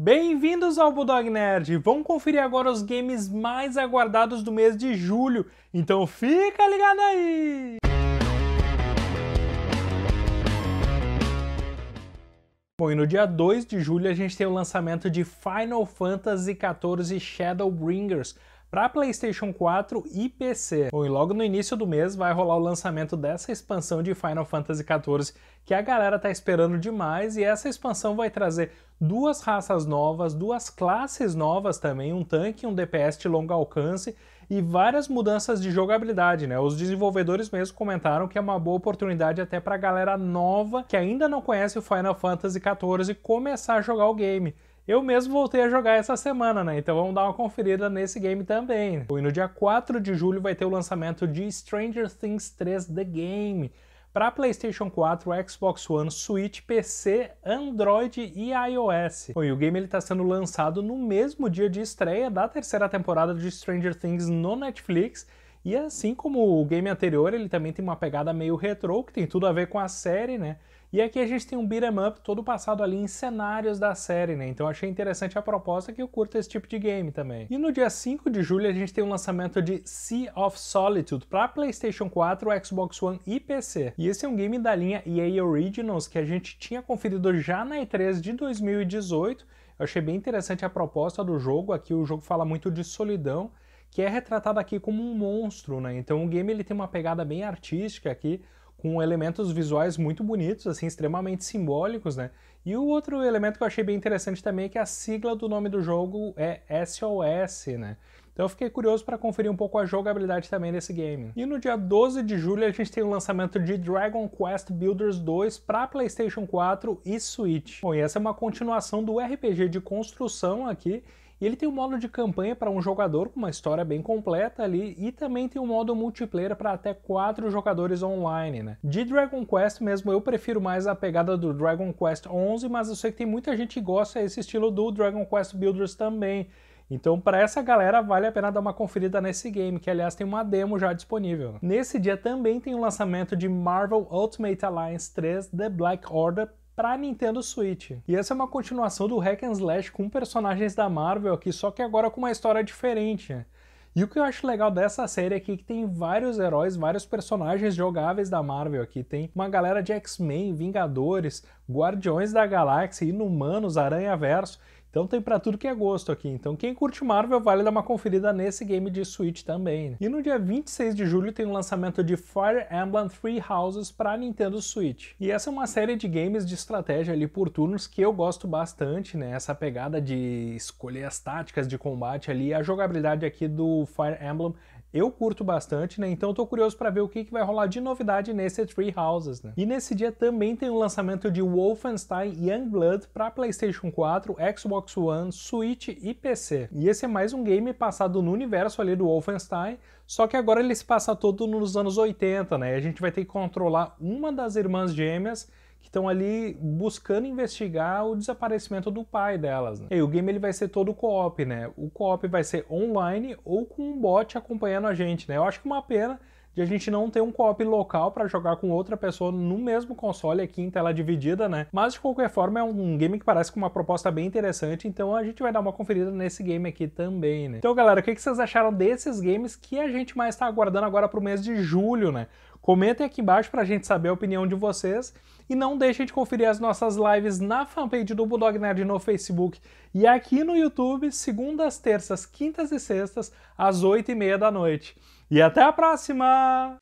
Bem-vindos ao Bulldog Nerd! Vamos conferir agora os games mais aguardados do mês de julho, então fica ligado aí! Bom, e no dia 2 de julho a gente tem o lançamento de Final Fantasy XIV Shadowbringers, para PlayStation 4 e PC. Bom, e logo no início do mês vai rolar o lançamento dessa expansão de Final Fantasy XIV que a galera tá esperando demais e essa expansão vai trazer duas raças novas, duas classes novas também, um tanque e um DPS de longo alcance e várias mudanças de jogabilidade, né? Os desenvolvedores mesmo comentaram que é uma boa oportunidade até para a galera nova que ainda não conhece o Final Fantasy XIV começar a jogar o game. Eu mesmo voltei a jogar essa semana, né? Então vamos dar uma conferida nesse game também. Né? E no dia 4 de julho vai ter o lançamento de Stranger Things 3 The Game para PlayStation 4, Xbox One, Switch, PC, Android e iOS. E o game ele está sendo lançado no mesmo dia de estreia da terceira temporada de Stranger Things no Netflix. E assim como o game anterior, ele também tem uma pegada meio retrô, que tem tudo a ver com a série, né? E aqui a gente tem um beat'em up todo passado ali em cenários da série, né? Então achei interessante a proposta que eu curto esse tipo de game também. E no dia 5 de julho a gente tem o um lançamento de Sea of Solitude para PlayStation 4, Xbox One e PC. E esse é um game da linha EA Originals que a gente tinha conferido já na E3 de 2018. Eu achei bem interessante a proposta do jogo, aqui o jogo fala muito de solidão, que é retratado aqui como um monstro, né? Então o game ele tem uma pegada bem artística aqui, com elementos visuais muito bonitos, assim, extremamente simbólicos, né? E o outro elemento que eu achei bem interessante também é que a sigla do nome do jogo é SOS, né? Então eu fiquei curioso para conferir um pouco a jogabilidade também desse game. E no dia 12 de julho a gente tem o lançamento de Dragon Quest Builders 2 para PlayStation 4 e Switch. Bom, e essa é uma continuação do RPG de construção aqui e ele tem um modo de campanha para um jogador com uma história bem completa ali e também tem um modo multiplayer para até quatro jogadores online, né? De Dragon Quest mesmo eu prefiro mais a pegada do Dragon Quest 11, mas eu sei que tem muita gente que gosta desse estilo do Dragon Quest Builders também. Então, para essa galera, vale a pena dar uma conferida nesse game, que aliás tem uma demo já disponível. Né? Nesse dia também tem o lançamento de Marvel Ultimate Alliance 3 The Black Order para Nintendo Switch. E essa é uma continuação do Hack and Slash com personagens da Marvel aqui, só que agora com uma história diferente. E o que eu acho legal dessa série aqui é que tem vários heróis, vários personagens jogáveis da Marvel aqui. Tem uma galera de X-Men, Vingadores, Guardiões da Galáxia, Inumanos, Aranha Verso. Então tem para tudo que é gosto aqui. Então quem curte Marvel vale dar uma conferida nesse game de Switch também. Né? E no dia 26 de julho tem o um lançamento de Fire Emblem Three Houses para Nintendo Switch. E essa é uma série de games de estratégia ali por turnos que eu gosto bastante, né? Essa pegada de escolher as táticas de combate ali, a jogabilidade aqui do Fire Emblem eu curto bastante, né? Então tô curioso para ver o que, que vai rolar de novidade nesse Three Houses, né? E nesse dia também tem o lançamento de Wolfenstein Youngblood para PlayStation 4, Xbox One, Switch e PC. E esse é mais um game passado no universo ali do Wolfenstein, só que agora ele se passa todo nos anos 80, né? E a gente vai ter que controlar uma das irmãs gêmeas que estão ali buscando investigar o desaparecimento do pai delas. Né? E o game ele vai ser todo co-op, né? O co-op vai ser online ou com um bot acompanhando a gente, né? Eu acho que é uma pena de a gente não ter um co-op local para jogar com outra pessoa no mesmo console aqui em tela dividida, né? Mas de qualquer forma é um game que parece com uma proposta bem interessante, então a gente vai dar uma conferida nesse game aqui também, né? Então galera, o que vocês acharam desses games que a gente mais está aguardando agora para o mês de julho, né? Comentem aqui embaixo para a gente saber a opinião de vocês e não deixem de conferir as nossas lives na fanpage do Bulldog Nerd no Facebook e aqui no YouTube, segundas, terças, quintas e sextas, às 8h30 da noite. E até a próxima!